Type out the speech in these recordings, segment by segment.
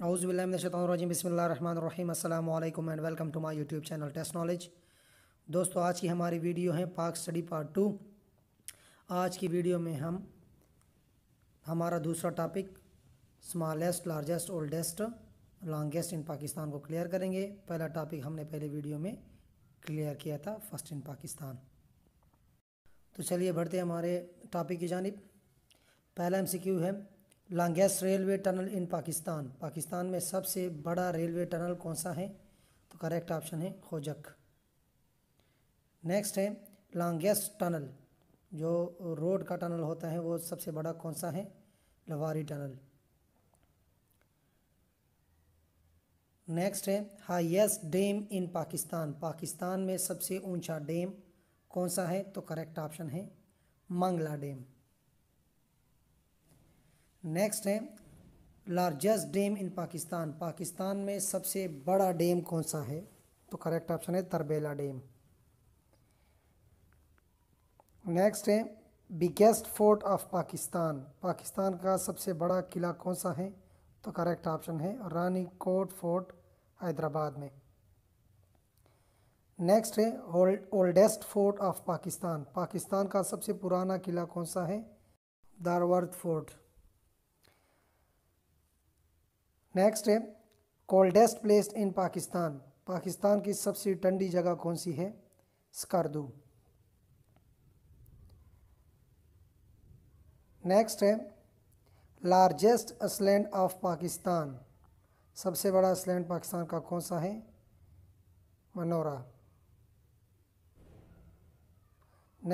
हाउज़बिल्लाशतरजीम बसमीम अल्लाम and welcome to my YouTube channel test knowledge दोस्तों आज की हमारी वीडियो है पाक स्टडी पार्ट टू आज की वीडियो में हम हमारा दूसरा topic smallest largest oldest longest in Pakistan को क्लियर करेंगे पहला टॉपिक हमने पहले वीडियो में क्लियर किया था फर्स्ट इन पाकिस्तान तो चलिए बढ़ते हमारे टॉपिक की जानब पहला एम है longest railway tunnel in Pakistan Pakistan में सबसे बड़ा रेलवे टनल कौन सा है तो करेक्ट ऑप्शन है खोजक नेक्स्ट है लॉन्गेस्ट टनल जो रोड का टनल होता है वो सबसे बड़ा कौन सा है लवारी टनल नेक्स्ट है highest dam in Pakistan Pakistan में सबसे ऊंचा डैम कौन सा है तो करेक्ट ऑप्शन है मंगला डैम नेक्स्ट है largest dam in Pakistan Pakistan में सबसे बड़ा डैम कौन सा है तो करेक्ट ऑप्शन है तरबेला डैम नेक्स्ट है biggest fort of Pakistan Pakistan का सबसे बड़ा किला कौन सा है तो करेक्ट ऑप्शन है रानी कोट फोर्ट हैदराबाद में नेक्स्ट है oldest fort of Pakistan Pakistan का सबसे पुराना किला कौन सा है दारवर्द फोर्ट नेक्स्ट है coldest place in Pakistan Pakistan की सबसे ठंडी जगह कौन सी है स्कर्दू नेक्स्ट है लार्जेस्ट असलैंड ऑफ पाकिस्तान सबसे बड़ा असलैंड पाकिस्तान का कौन सा है मनोरा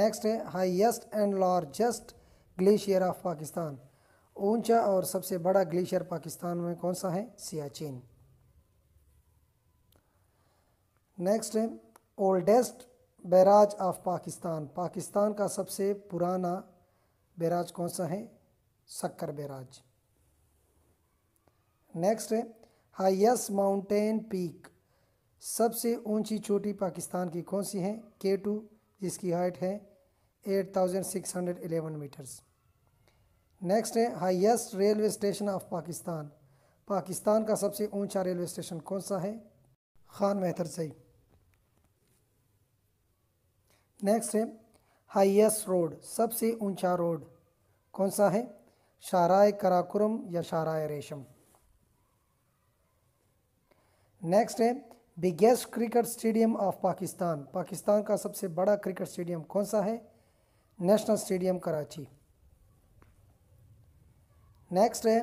नेक्स्ट है highest and largest glacier of Pakistan ऊंचा और सबसे बड़ा ग्लेशियर पाकिस्तान में कौन सा है सियाचिन नेक्स्ट है oldest barrage of Pakistan Pakistan का सबसे पुराना बैराज कौन सा है शक्कर बैराज नेक्स्ट है हाइस्ट माउंटेन पीक सबसे ऊंची चोटी पाकिस्तान की कौन सी है के टू जिसकी हाइट है eight thousand six hundred eleven metres next है highest railway station of Pakistan Pakistan का सबसे ऊंचा रेलवे स्टेशन कौन सा है खान मेहतर सही नेक्स्ट है हाईएस्ट रोड सबसे ऊंचा रोड कौन सा है शाराय कराकुरम या शाराय रेशम नेक्स्ट है biggest cricket stadium of Pakistan Pakistan का सबसे बड़ा क्रिकेट स्टेडियम कौन सा है नेशनल स्टेडियम कराची नेक्स्ट है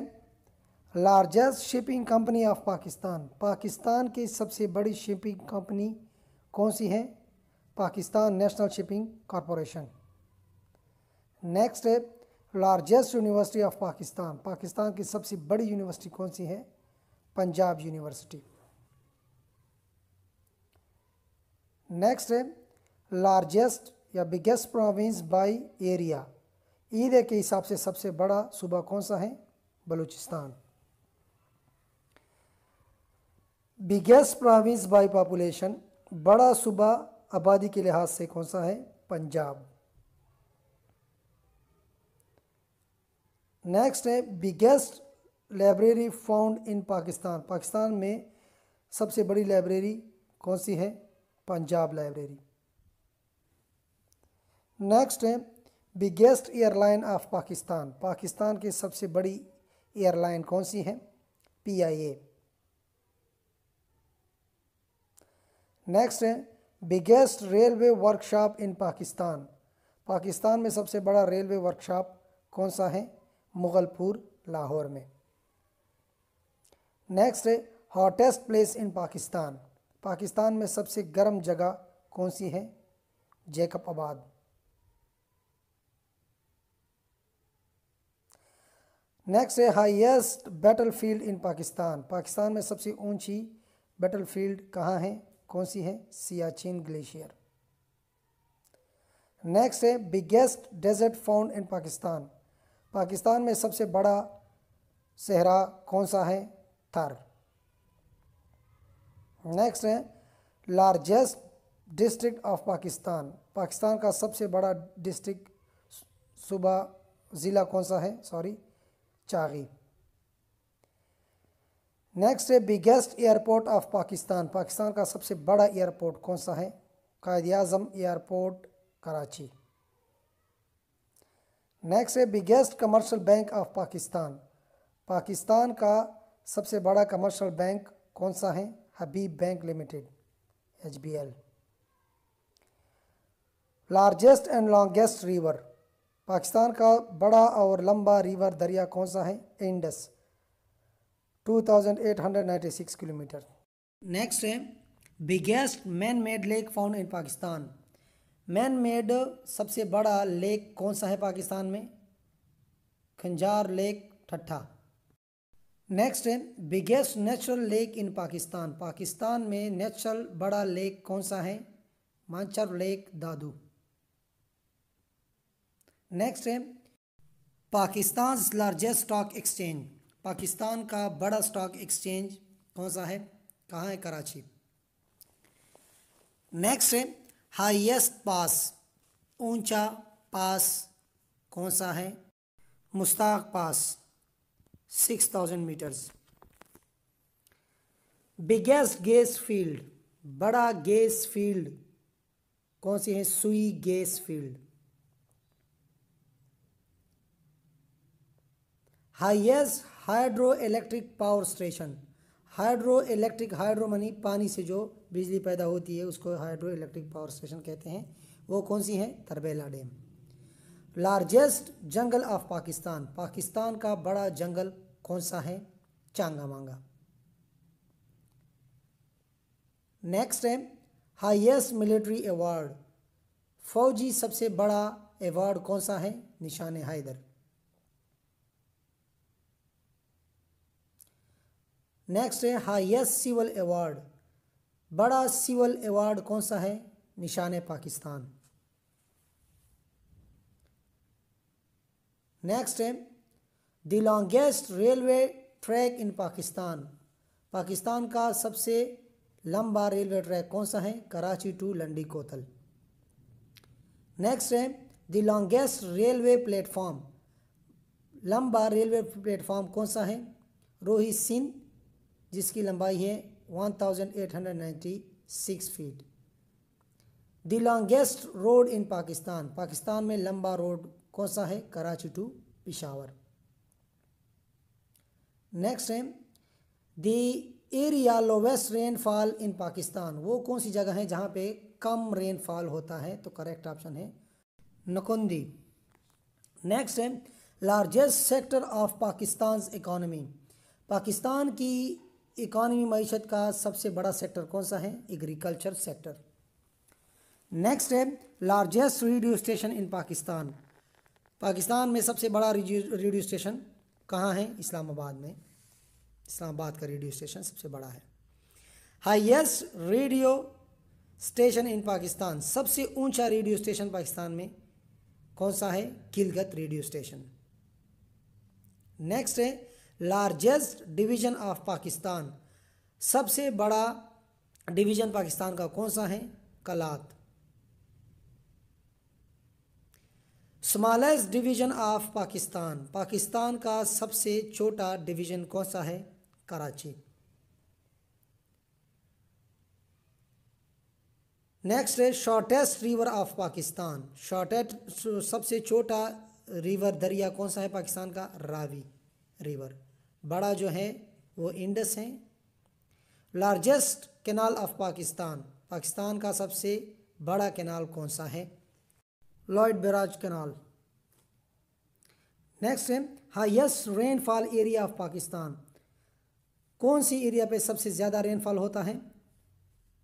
largest shipping company of Pakistan Pakistan की सबसे बड़ी शिपिंग कंपनी कौन सी है Pakistan national shipping corporation next है largest university of Pakistan Pakistan की सबसे बड़ी यूनिवर्सिटी कौन सी है पंजाब यूनिवर्सिटी नेक्स्ट है लार्जेस्ट या बिगेस्ट प्रोविंस बाय एरिया ईद के हिसाब से सबसे बड़ा सूबा कौन सा है Balochistan biggest province by population बड़ा सूबा आबादी के लिहाज से कौन सा है पंजाब नेक्स्ट है biggest library found in Pakistan Pakistan में सबसे बड़ी लाइब्रेरी कौन सी है पंजाब लाइब्रेरी नेक्स्ट है biggest airline of Pakistan Pakistan की सबसे बड़ी एयरलाइन कौन सी है पी आई ए नेक्स्ट है biggest railway workshop in Pakistan Pakistan में सबसे बड़ा रेलवे वर्कशॉप कौन सा है मुगलपुर लाहौर में नेक्स्ट है hottest place in Pakistan Pakistan में सबसे गर्म जगह कौन सी है जैकब आबाद नेक्स्ट है highest field in Pakistan Pakistan में सबसे ऊंची फील्ड कहाँ है कौन सी है सियाचिन ग्लेशियर नेक्स्ट है biggest desert found in Pakistan Pakistan में सबसे बड़ा सहरा कौन सा है थर नेक्स्ट है largest district of Pakistan Pakistan का सबसे बड़ा डिस्ट्रिक्ट सूबा ज़िला कौन सा है सॉरी चागी नेक्स्ट है biggest airport of Pakistan Pakistan का सबसे बड़ा एयरपोर्ट कौन सा है कायद अजम एयरपोर्ट कराची नेक्स्ट है biggest commercial bank of Pakistan Pakistan का सबसे बड़ा कमर्शियल बैंक कौन सा है Habib bank limited H B L largest and longest river Pakistan का बड़ा और लंबा रिवर दरिया कौन सा है इंडस 2896 किलोमीटर नेक्स्ट है biggest man made lake found in Pakistan man made सबसे बड़ा लेक कौन सा है पाकिस्तान में खंजार लेक ठट्ठा नेक्स्ट है biggest natural lake in Pakistan Pakistan में नेचुरल बड़ा लेक कौन सा है मांचर लेक दादू नेक्स्ट है Pakistan largest stock exchange Pakistan का बड़ा स्टॉक एक्सचेंज कौन सा है कहाँ है कराची नेक्स्ट है हाईएस्ट पास ऊंचा पास कौन सा है Mustagh pass six thousand metres biggest gas field बड़ा गैस फील्ड कौन सी है Sui gas field highest hydro electric power station hydro electric hydro मनी पानी से जो बिजली पैदा होती है उसको हाइड्रो इलेक्ट्रिक पावर स्टेशन कहते हैं वो कौन सी हैं Tarbela dam largest jungle of Pakistan Pakistan का बड़ा जंगल कौन सा है चांगा मांगा नेक्स्ट है हाइस्ट मिलिट्री अवार्ड फौजी सबसे बड़ा अवार्ड कौन सा है निशान हैदर नेक्स्ट है हाइस्ट सिविल अवार्ड बड़ा सिविल अवार्ड कौन सा है निशान पाकिस्तान नेक्स्ट है the longest railway track in Pakistan Pakistan का सबसे लंबा रेलवे ट्रैक कौन सा है कराची टू लंडी कोतल नेक्स्ट है द लॉन्गेस्ट रेलवे प्लेटफॉर्म लंबा रेलवे प्लेटफॉर्म कौन सा है रोहित सिंह जिसकी लंबाई है 1896 feet the longest road in Pakistan Pakistan में लंबा रोड कौन सा है कराची टू पिशावर नेक्स्ट है the area lowest rainfall in Pakistan वो कौन सी जगह है जहाँ पे कम रेनफॉल होता है तो करेक्ट ऑप्शन है नकुंदी नेक्स्ट है largest sector of Pakistan economy Pakistan की इकॉनमी मीशत का सबसे बड़ा सेक्टर कौन सा है एग्रीकल्चर सेक्टर नेक्स्ट है largest radio station in Pakistan Pakistan में सबसे बड़ा रेडियो स्टेशन कहाँ है इस्लामाबाद में इस्लामाबाद का रेडियो स्टेशन सबसे बड़ा है highest radio station in Pakistan सबसे ऊंचा रेडियो स्टेशन पाकिस्तान में कौन सा है किलगत रेडियो स्टेशन नेक्स्ट है लार्जेस्ट डिवीज़न ऑफ पाकिस्तान सबसे बड़ा डिवीज़न पाकिस्तान का कौन सा है Kalat smallest division of Pakistan Pakistan का सबसे छोटा डिवीज़न कौन सा है कराची नेक्स्ट है shortest river of Pakistan shortest सबसे छोटा रिवर दरिया कौन सा है पाकिस्तान का रावी रिवर बड़ा जो है वो इंडस हैं largest canal of Pakistan Pakistan का सबसे बड़ा कैनाल कौन सा है लॉयड बराज कैनाल नेक्स्ट है highest rainfall area of Pakistan कौन सी एरिया पे सबसे ज़्यादा रेनफॉल होता है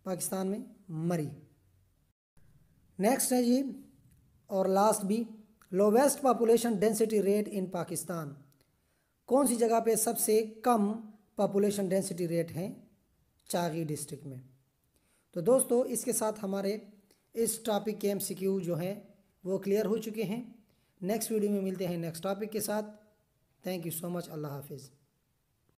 पाकिस्तान में मरी नेक्स्ट है जी और लास्ट भी lowest population density rate in Pakistan कौन सी जगह पे सबसे कम पॉपुलेशन डेंसिटी रेट हैं चागी डिस्ट्रिक्ट में तो दोस्तों इसके साथ हमारे इस टॉपिक के एमसीक्यू जो हैं वो क्लियर हो चुके हैं नेक्स्ट वीडियो में मिलते हैं नेक्स्ट टॉपिक के साथ थैंक यू सो मच अल्लाह हाफिज़